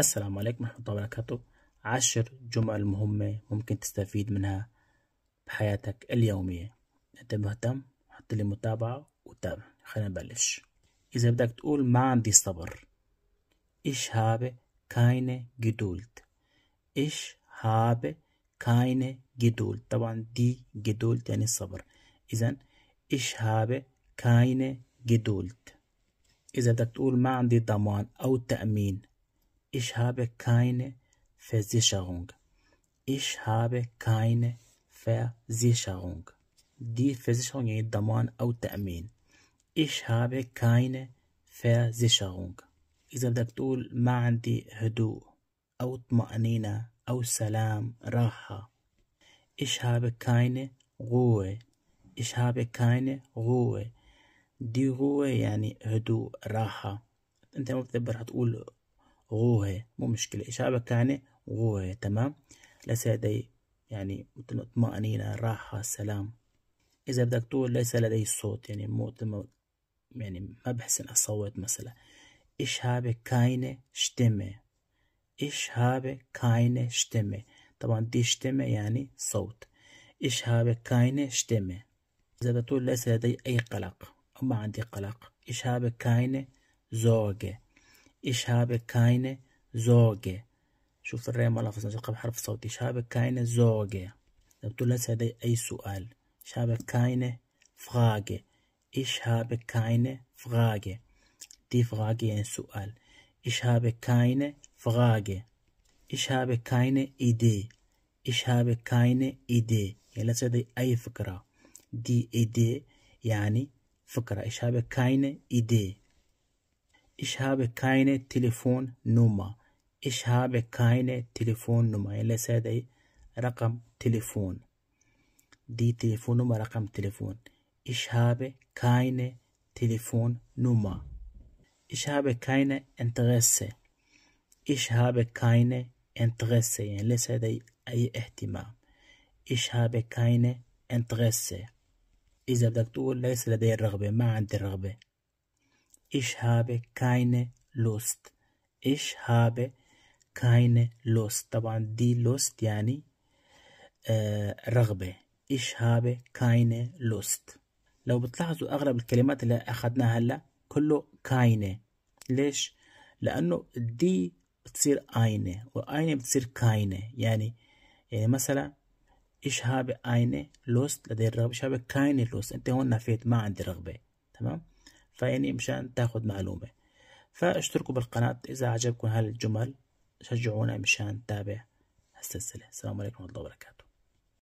السلام عليكم ورحمة الله وبركاته عشر جمل مهمة ممكن تستفيد منها بحياتك اليومية انت مهتم حط لي متابعة وتابع خلينا نبلش إذا بدك تقول ما عندي صبر ايش habe كاينة جدولت ايش habe كاينة جدولت طبعا دي جدولت يعني الصبر إذا ايش habe كاينة جدولت إذا بدك تقول ما عندي ضمان أو تأمين Ich habe keine Versicherung. Ich habe keine Versicherung. Die Versicherung ist Daman au Ta'min. Ich habe keine Versicherung. إذا بدك تقول ما عندي هدوء أو طمأنينة أو سلام راحة Ich habe keine Ruhe. Ich habe keine Ruhe. Die Ruhe يعني هدوء راحة. أنت ما بتقدر تقول غوه مو مشكلة إشابة كان غوه تمام ليس لدي يعني طمأنينة راحة سلام إذا بدك تقول ليس لدي صوت يعني مو يعني ما بحسن أصوت مثلا إش هابي كاينة شتمة إش هابي كاينة شتمة طبعا دي شتمة يعني صوت إش هابي كاينة شتمة إذا بدك تقول ليس لدي أي قلق أو ما عندي قلق إش هابي كاينة زوجة ich habe keine Sorge. شوف الراء ملفظ نشقها بحرف صوتي إشهاب كاينة زوجة بتقول هذا أي سؤال ich habe keine Frage. Ich habe keine Frage. دي Frage يعني سؤال. Ich habe keine Frage. Ich habe keine Idee. Ich habe keine Idee. يعني jetzt هذه أي فكرة. دي Idee يعني فكرة. Ich habe keine Idee. هابي ich habe keine Telefonnummer. Ich habe keine Telefonnummer. Ich habe رقم Telefonnummer. دي تليفون نمبر رقم تليفون ايش هابي كاينة تليفون نمبر ايش هابي كاينة انترس ايش هابي كاينة انترس يعني ليس لدي اي اهتمام ايش هابي كاينة انترس اذا بدك تقول ليس لدي الرغبة ما عندي الرغبة Ich habe keine Lust. Ich habe keine Lust. طبعا دي Lust يعني آه، رغبة. Ich habe keine Lust. لو بتلاحظوا أغلب الكلمات اللي أخذناها هلا كله keine. ليش؟ لأنه دي بتصير eine وeine بتصير keine يعني يعني مثلا ich habe eine Lust لدي الرغبة ich habe keine Lust أنت هون نفيت ما عندي رغبة تمام؟ فيعني مشان تاخد معلومة فاشتركوا بالقناة إذا عجبكم هالجمل شجعونا مشان تتابع السلسلة السلام عليكم ورحمة الله وبركاته